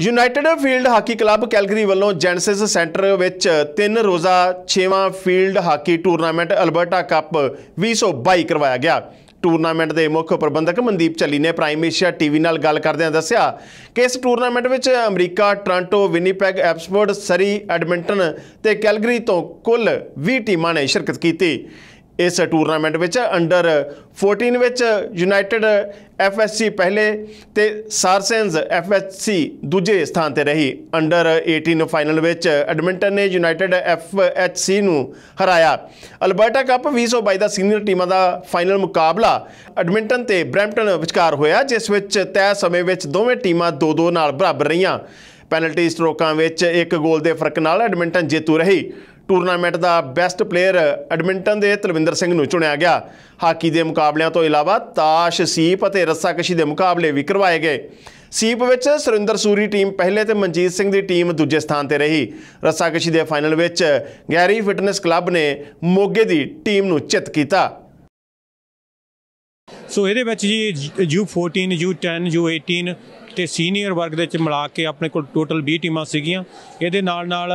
United field hockey club Calgary ਵੱਲੋਂ Genesis centre ਵਿੱਚ ਤਿੰਨ ਰੋਜ਼ਾ 6ਵਾਂ field hockey tournament Alberta cup 2022 ਕਰਵਾਇਆ ਗਿਆ ਟੂਰਨਾਮੈਂਟ ਦੇ ਮੁੱਖ ਪ੍ਰਬੰਧਕ ਮਨਦੀਪ ਚੱਲੀ ਨੇ ਪ੍ਰਾਈਮ ਏਸ਼ੀਆ ਟੀਵੀ ਨਾਲ ਗੱਲ ਕਰਦਿਆਂ ਦੱਸਿਆ ਕਿ ਇਸ ਟੂਰਨਾਮੈਂਟ ਵਿੱਚ America, Toronto, Winnipeg, Abbotsford Surrey, Edmonton ਤੇ ਕੈਲਗਰੀ ਤੋਂ ਕੁੱਲ 20 ਟੀਮਾਂ ਨੇ ਸ਼ਿਰਕਤ ਕੀਤੀ। ਇਸ ਟੂਰਨਾਮੈਂਟ ਵਿੱਚ ਅੰਡਰ 14 ਵਿੱਚ ਯੂਨਾਈਟਿਡ ਐਫਐਸਸੀ ਪਹਿਲੇ ਤੇ ਸਾਰਸੈਂਸ ਐਫਐਸਸੀ ਦੂਜੇ ਸਥਾਨ ਤੇ ਰਹੀ ਅੰਡਰ 18 ਫਾਈਨਲ ਵਿੱਚ ਐਡਮਿੰਟਨ ਨੇ ਯੂਨਾਈਟਿਡ ਐਫਐਚਸੀ ਨੂੰ ਹਰਾਇਆ ਅਲਬਰਟਾ ਕੱਪ 2022 ਦਾ ਸੀਨੀਅਰ ਟੀਮਾਂ ਦਾ ਫਾਈਨਲ ਮੁਕਾਬਲਾ ਐਡਮਿੰਟਨ ਤੇ ਬ੍ਰੈਂਪਟਨ ਵਿਚਕਾਰ ਹੋਇਆ ਜਿਸ ਵਿੱਚ ਤੈਅ ਸਮੇਂ ਵਿੱਚ ਦੋਵੇਂ ਟੀਮਾਂ 2-2 ਨਾਲ ਬਰਾਬਰ ਰਹੀਆਂ ਪੈਨਲਟੀ ਸਟ੍ਰੋਕਾਂ ਵਿੱਚ ਇੱਕ ਗੋਲ ਦੇ ਫਰਕ ਨਾਲ ਐਡਮਿੰਟਨ ਜੇਤੂ ਰਹੀ ਟੂਰਨਾਮੈਂਟ ਦਾ ਬੈਸਟ ਪਲੇਅਰ ਐਡਮਿੰਟਨ ਦੇ ਤਲਵਿੰਦਰ ਸਿੰਘ ਨੂੰ ਚੁਣਿਆ ਗਿਆ ਹਾਕੀ ਦੇ ਮੁਕਾਬਲਿਆਂ ਤੋਂ ਇਲਾਵਾ ਤਾਸ਼ ਸੀਪ ਅਤੇ ਰੱਸਾਕਸ਼ੀ ਦੇ ਮੁਕਾਬਲੇ ਵੀ ਕਰਵਾਏ ਗਏ ਸੀਪ ਵਿੱਚ ਸੁਰਿੰਦਰ ਸੂਰੀ ਟੀਮ ਪਹਿਲੇ ਤੇ ਮਨਜੀਤ ਸਿੰਘ ਦੀ ਟੀਮ ਦੂਜੇ ਸਥਾਨ ਤੇ ਰਹੀ ਰੱਸਾਕਸ਼ੀ ਦੇ ਫਾਈਨਲ ਵਿੱਚ ਗੈਰੀ ਫਿਟਨੈਸ ਕਲੱਬ ਨੇ ਮੋਗੇ ਦੀ ਟੀਮ ਨੂੰ ਚਿਤ ਕੀਤਾ ਸੋ ਇਹਦੇ ਵਿੱਚ ਜੀ U14 U10 U18 ਤੇ ਸੀਨੀਅਰ ਵਰਗ ਦੇ ਵਿੱਚ ਮਿਲਾ ਕੇ ਆਪਣੇ ਕੋਲ ਟੋਟਲ 20 ਟੀਮਾਂ ਸੀਗੀਆਂ ਇਹਦੇ ਨਾਲ ਨਾਲ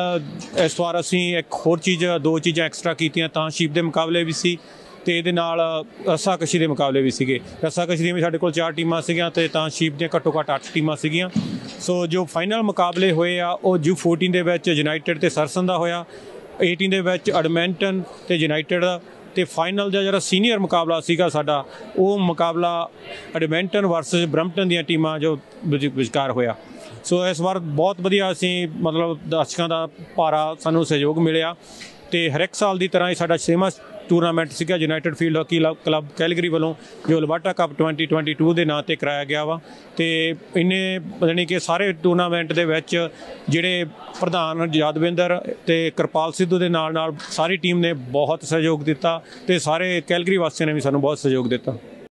ਇਸ ਵਾਰ ਅਸੀਂ ਇੱਕ ਹੋਰ ਚੀਜ਼ ਦੋ ਚੀਜ਼ਾਂ ਐਕਸਟਰਾ ਕੀਤੀਆਂ ਤਾਂ ਸ਼ੀਪ ਦੇ ਮੁਕਾਬਲੇ ਵੀ ਸੀ ਤੇ ਇਹਦੇ ਨਾਲ ਕਸ਼ੀ ਦੇ ਮੁਕਾਬਲੇ ਵੀ ਸੀਗੇ ਰਸਾ ਦੇ ਵਿੱਚ ਸਾਡੇ ਕੋਲ ਚਾਰ ਟੀਮਾਂ ਸੀਗੀਆਂ ਤੇ ਤਾਂ ਸ਼ੀਪ ਦੇ ਘੱਟੋ ਘੱਟ 8 ਟੀਮਾਂ ਸੀਗੀਆਂ ਸੋ ਜੋ ਫਾਈਨਲ ਮੁਕਾਬਲੇ ਹੋਏ ਆ ਉਹ ਜੂ 14 ਦੇ ਵਿੱਚ ਯੂਨਾਈਟਿਡ ਤੇ ਸਰਸਨ ਦਾ ਹੋਇਆ 18 ਦੇ ਵਿੱਚ ਐਡਮਿੰਟਨ ਤੇ ਯੂਨਾਈਟਿਡ ਦਾ ਤੇ ਫਾਈਨਲ ਦਾ ਜਿਹੜਾ ਸੀਨੀਅਰ ਮੁਕਾਬਲਾ ਸੀਗਾ ਸਾਡਾ ਉਹ ਮੁਕਾਬਲਾ ਐਡਮਿੰਟਨ ਵਰਸਸ ਬ੍ਰੈਂਪਟਨ ਦੀਆਂ ਟੀਮਾਂ ਜੋ ਵਿਚਕਾਰ ਹੋਇਆ ਸੋ ਇਸ ਵਾਰ ਬਹੁਤ ਵਧੀਆ ਅਸੀਂ ਮਤਲਬ ਦਰਸ਼ਕਾਂ ਦਾ ਪਾਰਾ ਸਾਨੂੰ ਸਹਿਯੋਗ ਮਿਲਿਆ ਤੇ ਹਰ ਇੱਕ ਸਾਲ ਦੀ ਤਰ੍ਹਾਂ ਹੀ ਸਾਡਾ ਸ਼ੇਮਸ ਟੂਰਨਾਮੈਂਟ ਸੀਗਾ united field hockey club Calgary ਵੱਲੋਂ ਜੋ ਲਵਾਟਾ ਕੱਪ 2022 ਦੇ ਨਾਂ ਤੇ ਕਰਾਇਆ ਗਿਆ ਵਾ ਤੇ ਇਹਨੇ ਯਾਨੀ ਕਿ ਸਾਰੇ ਟੂਰਨਾਮੈਂਟ ਦੇ ਵਿੱਚ ਜਿਹੜੇ ਪ੍ਰਧਾਨ ਯਾਦਵਿੰਦਰ ਤੇ ਕਿਰਪਾਲ ਸਿੱਧੂ ਦੇ ਨਾਲ ਨਾਲ ਸਾਰੀ ਟੀਮ ਨੇ ਬਹੁਤ ਸਹਿਯੋਗ ਦਿੱਤਾ ਤੇ ਸਾਰੇ ਕੈਲਗਰੀ ਵਾਸੀਆਂ ਨੇ ਵੀ ਸਾਨੂੰ ਬਹੁਤ ਸਹਿਯੋਗ ਦਿੱਤਾ